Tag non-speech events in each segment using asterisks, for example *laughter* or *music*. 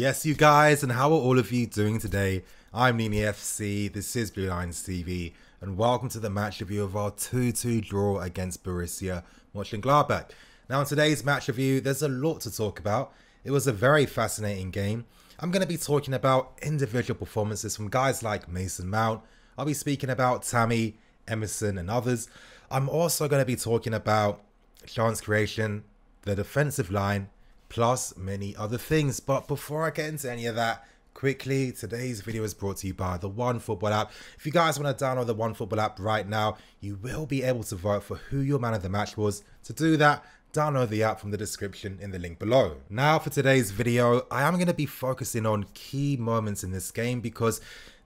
Yes, you guys, and how are all of you doing today? I'm Nini FC, this is Blue Lions TV, and welcome to the match review of our 2-2 draw against Borussia Mönchengladbach. Now, in today's match review, there's a lot to talk about. It was a very fascinating game. I'm going to be talking about individual performances from guys like Mason Mount. I'll be speaking about Tammy, Emerson, and others. I'm also going to be talking about chance creation, the defensive line, plus many other things. But before I get into any of that, quickly today's video is brought to you by the one football app if you guys want to download the one football app right now you will be able to vote for who your man of the match was to do that download the app from the description in the link below. Now for today's video, I am going to be focusing on key moments in this game because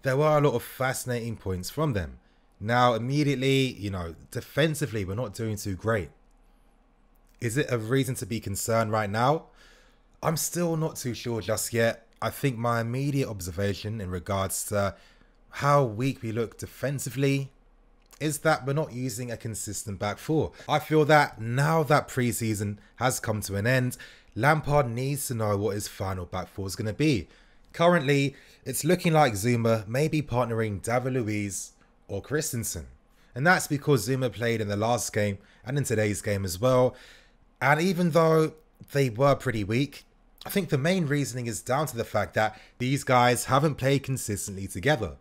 there were a lot of fascinating points from them. Now immediately, you know, defensively we're not doing too great. Is it a reason to be concerned right now? I'm still not too sure just yet. I think my immediate observation in regards to how weak we look defensively is that we're not using a consistent back four. I feel that now that preseason has come to an end, Lampard needs to know what his final back four is going to be. Currently, it's looking like Zuma may be partnering David Luiz or Christensen. And that's because Zuma played in the last game and in today's game as well. And even though they were pretty weak, I think the main reasoning is down to the fact that these guys haven't played consistently together.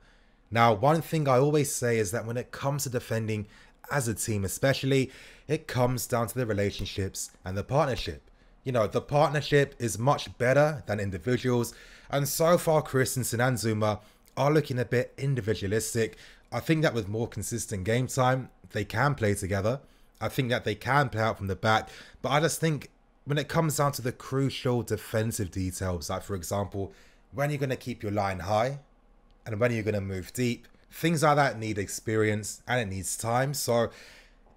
Now, one thing I always say is that when it comes to defending as a team, especially, it comes down to the relationships and the partnership. You know, the partnership is much better than individuals, and so far, Christensen and Zuma are looking a bit individualistic. I think that with more consistent game time, they can play together. I think that they can play out from the back, but I just think when it comes down to the crucial defensive details, like for example, when you're going to keep your line high and when you're going to move deep, things like that need experience and it needs time. So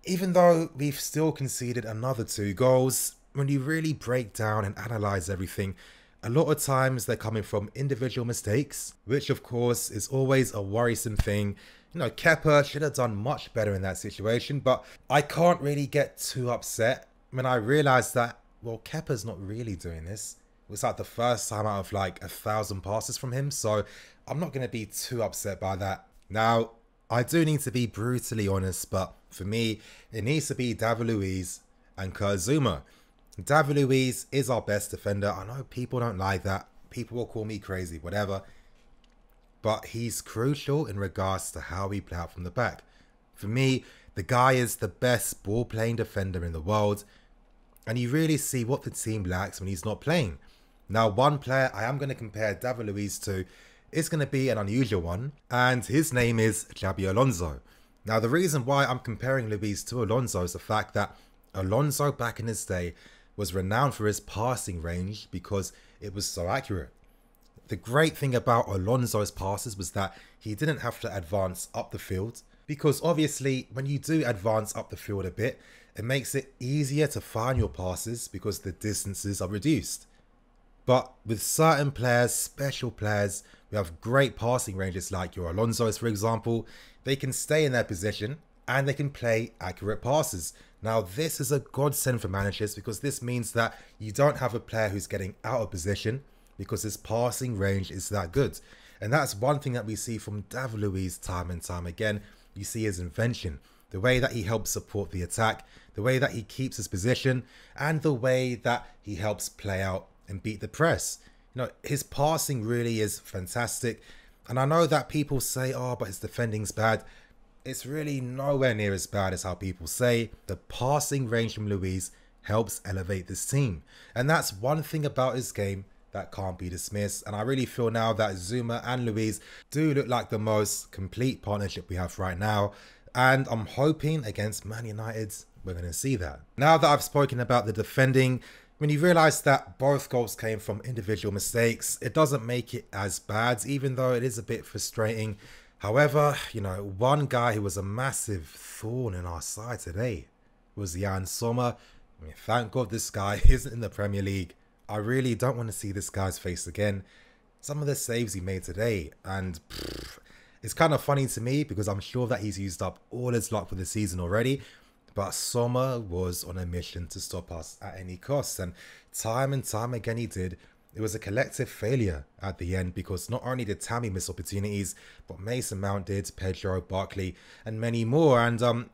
even though we've still conceded another two goals, when you really break down and analyze everything, a lot of times they're coming from individual mistakes, which of course is always a worrisome thing. You know, Kepper should have done much better in that situation, but I can't really get too upset when I realise that well, Kepa's not really doing this. It was like the first time out of like a thousand passes from him, so I'm not going to be too upset by that. Now, I do need to be brutally honest, but for me, it needs to be David and Kurzuma. David is our best defender. I know people don't like that. People will call me crazy, whatever. But he's crucial in regards to how we play out from the back. For me, the guy is the best ball playing defender in the world. And you really see what the team lacks when he's not playing. Now, one player I am going to compare David Luiz to is going to be an unusual one, and his name is Xabi Alonso. Now, the reason why I'm comparing Luiz to Alonso is the fact that Alonso back in his day was renowned for his passing range because it was so accurate. The great thing about Alonso's passes was that he didn't have to advance up the field because obviously when you do advance up the field a bit, it makes it easier to find your passes because the distances are reduced. But with certain players, special players who have great passing ranges like your Alonso's for example, they can stay in their position and they can play accurate passes. Now this is a godsend for managers because this means that you don't have a player who's getting out of position because his passing range is that good. And that's one thing that we see from David Luiz time and time again you see his invention, the way that he helps support the attack, the way that he keeps his position, and the way that he helps play out and beat the press. You know, his passing really is fantastic. And I know that people say, oh, but his defending's bad. It's really nowhere near as bad as how people say. The passing range from Louise helps elevate this team. And that's one thing about his game that can't be dismissed. And I really feel now that Zuma and Louise do look like the most complete partnership we have right now. And I'm hoping against Man United, we're going to see that. Now that I've spoken about the defending, when you realise that both goals came from individual mistakes, it doesn't make it as bad, even though it is a bit frustrating. However, you know, one guy who was a massive thorn in our side today was Jan Sommer. I mean, thank God this guy *laughs* isn't in the Premier League I really don't want to see this guy's face again. Some of the saves he made today, and pff, it's kind of funny to me because I'm sure that he's used up all his luck for the season already. But Sommer was on a mission to stop us at any cost, and time and time again he did it was a collective failure at the end because not only did Tammy miss opportunities, but Mason Mount did, Pedro, Barkley, and many more. And um,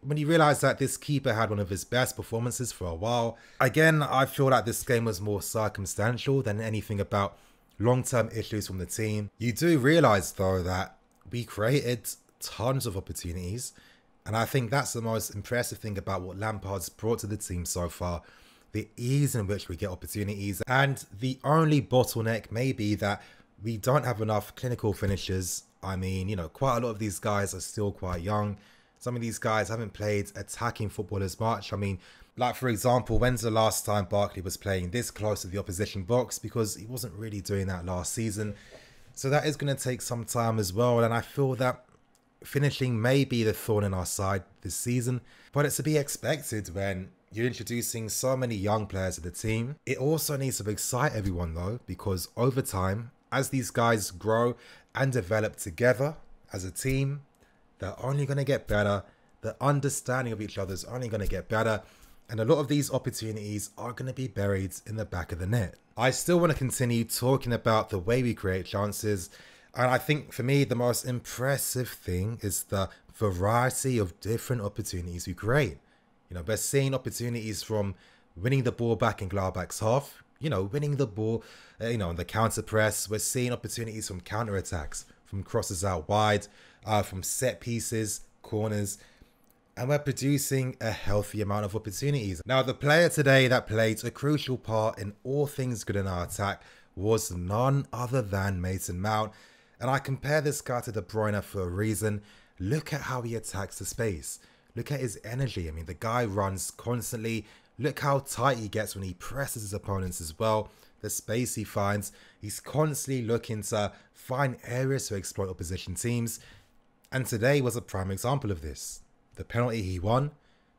when you realise that this keeper had one of his best performances for a while, again, I feel like this game was more circumstantial than anything about long term issues from the team. You do realise, though, that we created tons of opportunities. And I think that's the most impressive thing about what Lampard's brought to the team so far the ease in which we get opportunities. And the only bottleneck may be that we don't have enough clinical finishes. I mean, you know, quite a lot of these guys are still quite young. Some of these guys haven't played attacking football as much. I mean, like for example, when's the last time Barkley was playing this close to the opposition box? Because he wasn't really doing that last season. So that is going to take some time as well. And I feel that finishing may be the thorn in our side this season, but it's to be expected when you're introducing so many young players to the team. It also needs to excite everyone though, because over time, as these guys grow and develop together as a team, they're only going to get better. The understanding of each other is only going to get better. And a lot of these opportunities are going to be buried in the back of the net. I still want to continue talking about the way we create chances. And I think for me, the most impressive thing is the variety of different opportunities we create. You know, we're seeing opportunities from winning the ball back in Glauback's half, you know, winning the ball, uh, you know, in the counter press. We're seeing opportunities from counter attacks, from crosses out wide, uh, from set pieces, corners, and we're producing a healthy amount of opportunities. Now, the player today that played a crucial part in all things good in our attack was none other than Mason Mount. And I compare this guy to De Bruyne for a reason. Look at how he attacks the space. Look at his energy. I mean, the guy runs constantly. Look how tight he gets when he presses his opponents as well. The space he finds. He's constantly looking to find areas to exploit opposition teams. And today was a prime example of this. The penalty he won.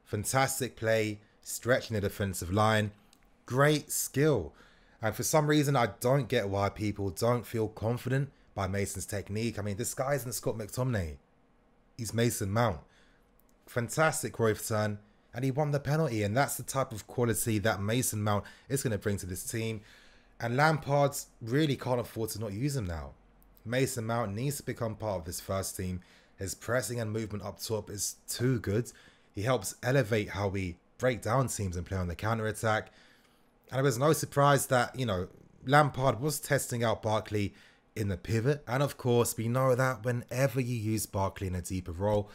Fantastic play, stretching the defensive line. Great skill. And for some reason, I don't get why people don't feel confident by Mason's technique. I mean, this guy isn't Scott McTominay. He's Mason Mount. Fantastic, Roy turn And he won the penalty. And that's the type of quality that Mason Mount is going to bring to this team. And Lampard really can't afford to not use him now. Mason Mount needs to become part of this first team. His pressing and movement up top is too good. He helps elevate how we break down teams and play on the counter attack. And it was no surprise that, you know, Lampard was testing out Barkley in the pivot. And of course, we know that whenever you use Barkley in a deeper role,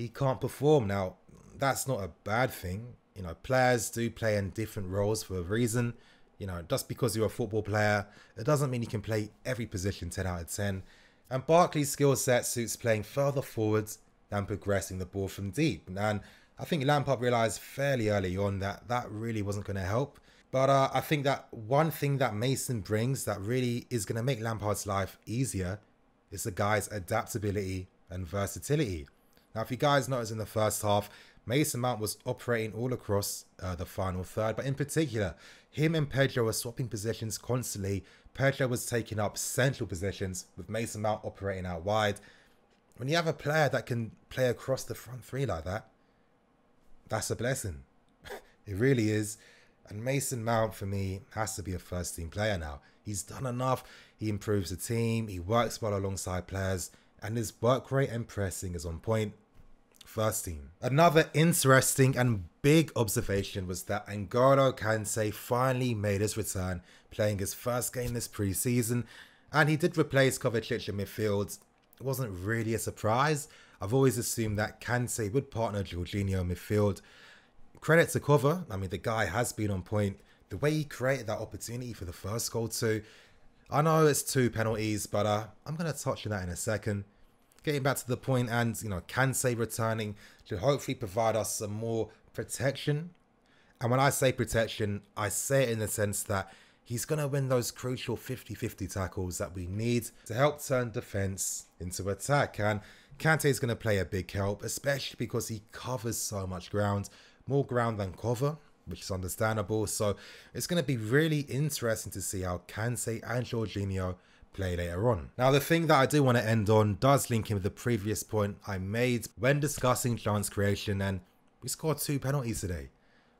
he can't perform. Now, that's not a bad thing. You know, players do play in different roles for a reason. You know, just because you're a football player, it doesn't mean you can play every position 10 out of 10. And Barkley's skill set suits playing further forwards than progressing the ball from deep. And I think Lampard realised fairly early on that that really wasn't going to help. But uh, I think that one thing that Mason brings that really is going to make Lampard's life easier is the guy's adaptability and versatility. Now, if you guys noticed in the first half, Mason Mount was operating all across uh, the final third, but in particular, him and Pedro were swapping positions constantly. Pedro was taking up central positions with Mason Mount operating out wide. When you have a player that can play across the front three like that, that's a blessing. *laughs* it really is. And Mason Mount, for me, has to be a first team player now. He's done enough. He improves the team. He works well alongside players and his work rate and pressing is on point. First team. Another interesting and big observation was that Angolo Kante finally made his return, playing his first game this preseason, and he did replace Kovacic in midfield. It wasn't really a surprise. I've always assumed that Kante would partner Jorginho in midfield. Credit to Cover. I mean, the guy has been on point. The way he created that opportunity for the first goal too, I know it's two penalties, but uh, I'm going to touch on that in a second. Getting back to the point, and you know, Can say returning should hopefully provide us some more protection. And when I say protection, I say it in the sense that he's going to win those crucial 50-50 tackles that we need to help turn defense into attack. And Kante is going to play a big help, especially because he covers so much ground, more ground than cover which is understandable. So it's going to be really interesting to see how Cansei and Jorginho play later on. Now the thing that I do want to end on does link in with the previous point I made when discussing chance creation and we scored two penalties today.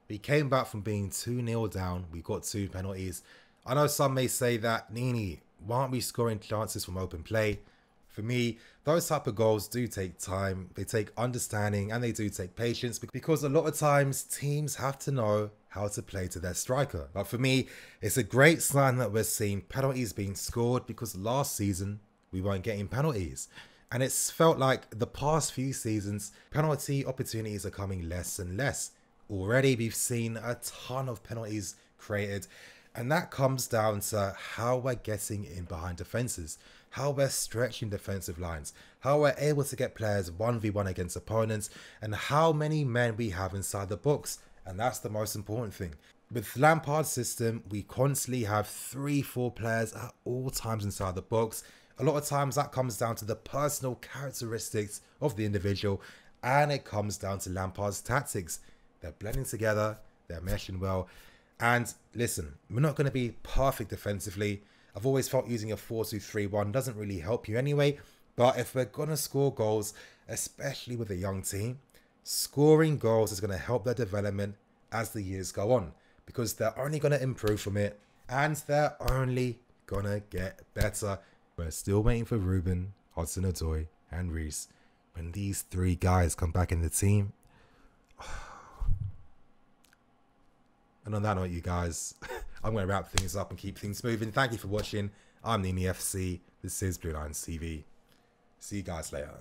We came back from being 2-0 down, we got two penalties. I know some may say that, Nini, why aren't we scoring chances from open play? For me, those type of goals do take time, they take understanding, and they do take patience because a lot of times teams have to know how to play to their striker. But for me, it's a great sign that we're seeing penalties being scored because last season we weren't getting penalties. And it's felt like the past few seasons, penalty opportunities are coming less and less. Already, we've seen a ton of penalties created. And that comes down to how we're getting in behind defenses, how we're stretching defensive lines, how we're able to get players 1v1 against opponents, and how many men we have inside the box. And that's the most important thing. With Lampard's system, we constantly have three, four players at all times inside the box. A lot of times that comes down to the personal characteristics of the individual and it comes down to Lampard's tactics. They're blending together, they're meshing well, and listen, we're not going to be perfect defensively. I've always felt using a 4 2 3 1 doesn't really help you anyway. But if we're going to score goals, especially with a young team, scoring goals is going to help their development as the years go on because they're only going to improve from it and they're only going to get better. We're still waiting for Ruben, Hudson Odoi, and Reese. When these three guys come back in the team, and on that note, you guys, *laughs* I'm going to wrap things up and keep things moving. Thank you for watching. I'm Nini FC. This is Blue Line TV. See you guys later.